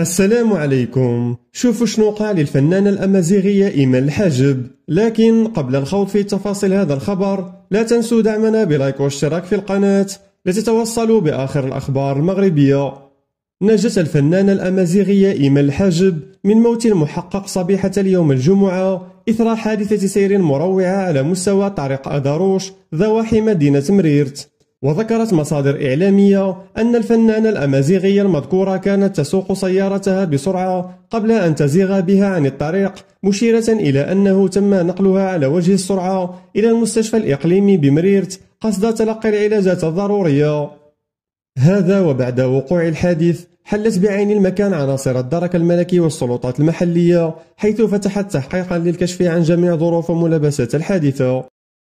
السلام عليكم شوفوا شنو قال الفنانة الأمازيغية إيمان الحاجب لكن قبل الخوض في تفاصيل هذا الخبر لا تنسوا دعمنا بلايك واشتراك في القناة لتتوصلوا بآخر الأخبار المغربية نجت الفنانة الأمازيغية إيمان الحاجب من موت محقق صبيحة اليوم الجمعة إثر حادثة سير مروعة على مستوى طريق أداروش ضواحي مدينة مريرت وذكرت مصادر إعلامية أن الفنانة الأمازيغية المذكورة كانت تسوق سيارتها بسرعة قبل أن تزيغ بها عن الطريق مشيرة إلى أنه تم نقلها على وجه السرعة إلى المستشفى الإقليمي بمريرت قصد تلقي العلاجات الضرورية هذا وبعد وقوع الحادث حلت بعين المكان عناصر الدرك الملكي والسلطات المحلية حيث فتحت تحقيقا للكشف عن جميع ظروف وملابسات الحادثة